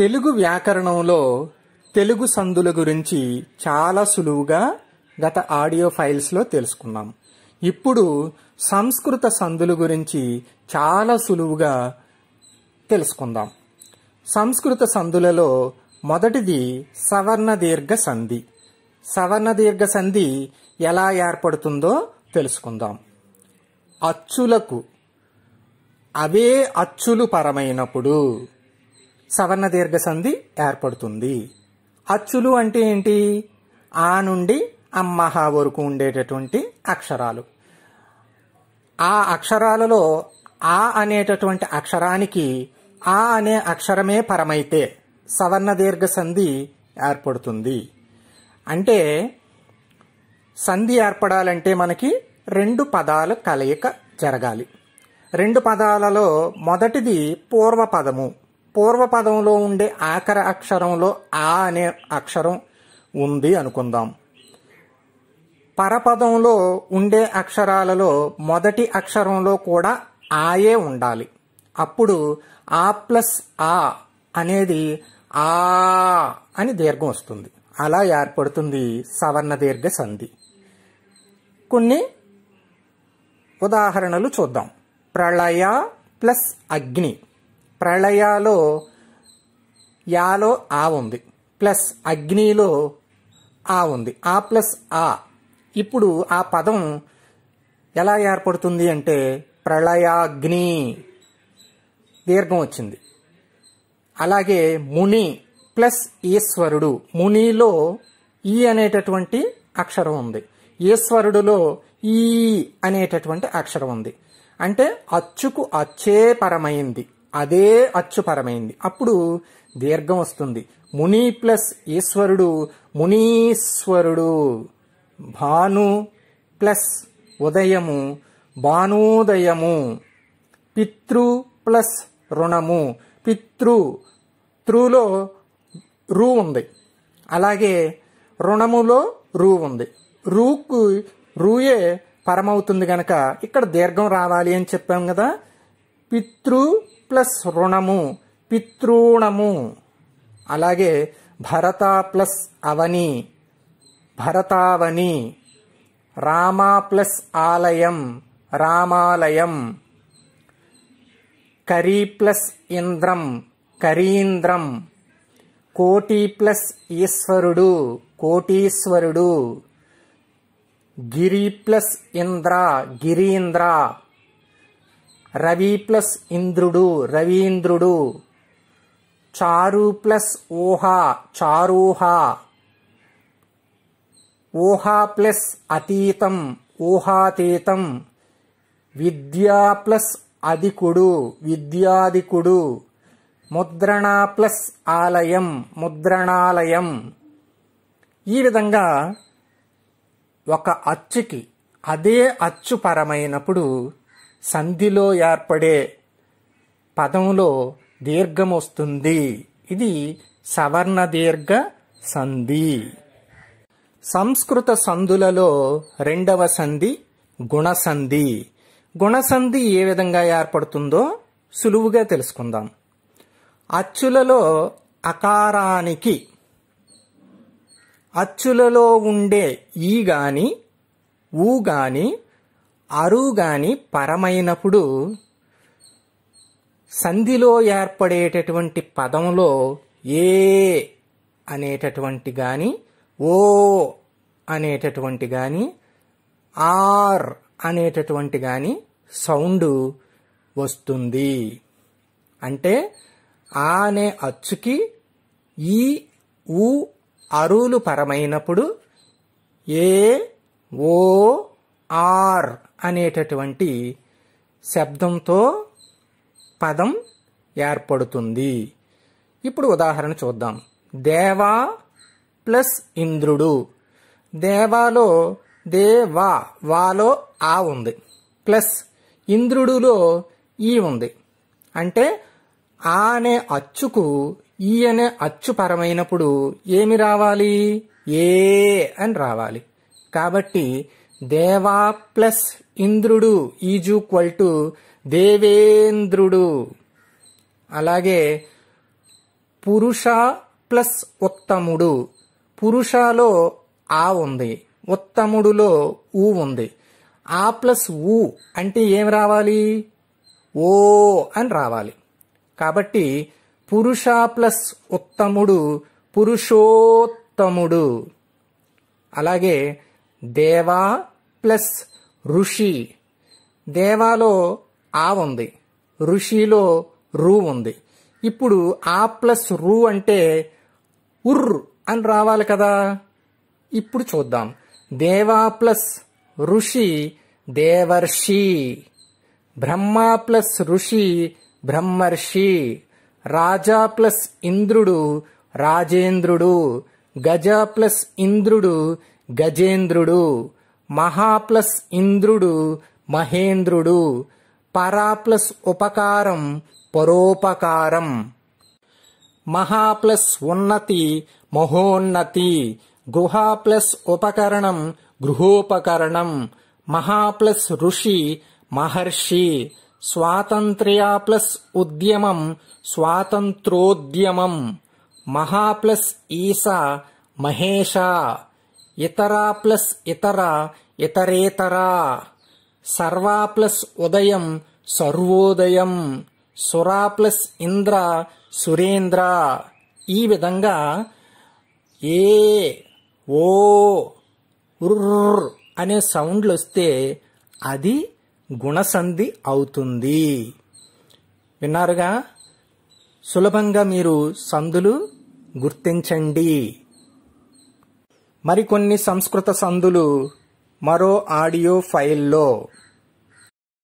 తెలుగు వ్యాకరణంలో తెలుగు సందుల గురించి చాలా సులువుగా గత ఆడియో ఫైల్స్లో తెలుసుకున్నాం ఇప్పుడు సంస్కృత సందుల గురించి చాలా సులువుగా తెలుసుకుందాం సంస్కృత సందులలో మొదటిది సవర్ణ దీర్ఘ సంధి సవర్ణ దీర్ఘ సంధి ఎలా ఏర్పడుతుందో తెలుసుకుందాం అచ్చులకు అవే అచ్చులు పరమైనప్పుడు సవర్ణ దీర్ఘ సంధి ఏర్పడుతుంది అచ్చులు అంటే ఏంటి ఆ నుండి అమ్మహ వరకు ఉండేటటువంటి అక్షరాలు ఆ అక్షరాలలో ఆ అనేటటువంటి అక్షరానికి ఆ అనే అక్షరమే పరమైతే సవర్ణ దీర్ఘ సంధి ఏర్పడుతుంది అంటే సంధి ఏర్పడాలంటే మనకి రెండు పదాల కలయిక జరగాలి రెండు పదాలలో మొదటిది పూర్వపదము పూర్వపదంలో ఉండే ఆఖర అక్షరంలో ఆ అనే అక్షరం ఉంది అనుకుందాం పరపదంలో ఉండే అక్షరాలలో మొదటి అక్షరంలో కూడా ఆయే ఉండాలి అప్పుడు ఆ ప్లస్ ఆ అనేది ఆ అని దీర్ఘం వస్తుంది అలా ఏర్పడుతుంది సవర్ణ దీర్ఘ సంధి కొన్ని ఉదాహరణలు చూద్దాం ప్రళయ ప్లస్ అగ్ని ప్రళయాలో యాలో ఆ ఉంది ప్లస్ అగ్నిలో ఆ ఉంది ఆ ప్లస్ ఆ ఇప్పుడు ఆ పదం ఎలా ఏర్పడుతుంది అంటే ప్రళయాగ్ని దీర్ఘం వచ్చింది అలాగే ముని ప్లస్ ఈశ్వరుడు మునిలో ఈ అనేటటువంటి అక్షరం ఉంది ఈశ్వరుడులో ఈ అనేటటువంటి అక్షరం ఉంది అంటే అచ్చుకు అచ్చే పరమైంది అదే అచ్చుపరమైంది అప్పుడు దీర్ఘం వస్తుంది ముని ప్లస్ ఈశ్వరుడు మునీశ్వరుడు భాను ప్లస్ ఉదయము భానోదయము పితృ ప్లస్ రుణము పితృ త్రులో రూ ఉంది అలాగే రుణములో రూ ఉంది రూకు రూయే పరమవుతుంది గనక ఇక్కడ దీర్ఘం రావాలి అని చెప్పాం కదా పితృ ప్లస్ రుణము పితృణము అలాగే భరత ప్లస్ అవని భరతావని రామ ప్లస్ ఆలయం రామాలయం కరీ ప్లస్ ఇంద్రం కరీంద్రం కోటి ప్లస్ ఈశ్వరుడు కోటీశ్వరుడు గిరి ప్లస్ ఇంద్ర గిరీంద్ర రవి ప్లస్ ఇంద్రుడు రవీంద్రుడు చారు ప్లస్ ఓహా చారూహా ఊహా ప్లస్ అతీతం ఊహాతీతం విద్యా ప్లస్ అధికుడు విద్యాధికుడు ముద్రణ ప్లస్ ఆలయం ముద్రణాలయం ఈ విధంగా ఒక అచ్చుకి అదే అచ్చు పరమైనప్పుడు సంధిలో ఏర్పడే పదంలో దీర్ఘం వస్తుంది ఇది సవర్ణ దీర్ఘ సంధి సంస్కృత సంధులలో రెండవ సంధి గుణసంధి గుణసంధి ఏ విధంగా ఏర్పడుతుందో సులువుగా తెలుసుకుందాం అచ్చులలో అకారానికి అచ్చులలో ఉండే ఈ గాని ఊ గాని అరుగాని పరమైనప్పుడు సంధిలో ఏర్పడేటటువంటి పదంలో ఏ అనేటటువంటి గాని ఓ అనేటటువంటి గాని ఆర్ అనేటటువంటి గాని సౌండ్ వస్తుంది అంటే ఆ అనే అచ్చుకి ఈ ఊ అరువులు పరమైనప్పుడు ఏ ఓ ఆర్ అనేటటువంటి శబ్దంతో పదం ఏర్పడుతుంది ఇప్పుడు ఉదాహరణ చూద్దాం దేవా ప్లస్ ఇంద్రుడు దేవాలో దేవా వాలో ఆ ఉంది ప్లస్ ఇంద్రుడులో ఈ ఉంది అంటే ఆ అనే అచ్చుకు ఈ అనే అచ్చు పరమైనప్పుడు ఏమి రావాలి ఏ అని రావాలి కాబట్టి దేవా ప్లస్ ఇంద్రుడు ఈజ్ ఈక్వల్ టు దేవేంద్రుడు అలాగే పురుష ప్లస్ ఉత్తముడు పురుషలో ఆ ఉంది ఉత్తముడులో ఊ ఉంది ఆ ప్లస్ ఊ అంటే ఏం రావాలి ఓ అని రావాలి కాబట్టి పురుష ప్లస్ ఉత్తముడు పురుషోత్తముడు అలాగే దేవా ప్లస్ ఋషి దేవాలో ఆ ఉంది ఋషిలో రూ ఉంది ఇప్పుడు ఆ ప్లస్ రూ అంటే ఉర్ అని రావాలి కదా ఇప్పుడు చూద్దాం దేవా ప్లస్ ఋషి దేవర్షి బ్రహ్మ ప్లస్ ఋషి బ్రహ్మర్షి రాజా ప్లస్ ఇంద్రుడు రాజేంద్రుడు గజ ప్లస్ ఇంద్రుడు గజేంద్రుడు మహా ప్లస్ ఇంద్రుడు మహేంద్రుడు పరా ప్లస్ ఉపకారం పరోపకారం మహా ప్లస్ ఉన్నతి మహోన్నతి గుహా ప్లస్ ఉపకరణం గృహోపకరణం మహా ప్లస్ ఋషి మహర్షి స్వాతంత్ర్యా ప్లస్ ఉద్యమం స్వాతంత్రోద్యమం మహా ప్లస్ ఈసా మహేషా ఇతరా ప్లస్ ఇతర ఇతరేతర సర్వ ప్లస్ ఉదయం సర్వోదయం సురా ప్లస్ ఇంద్ర సురేంద్ర ఈ విధంగా ఏ ఓ ఉర్ర అనే సౌండ్లు వస్తే అది గుణసంధి అవుతుంది విన్నారుగా సులభంగా మీరు సందులు గుర్తించండి మరికొన్ని సంస్కృత సందులు మరో ఆడియో ఫైల్లో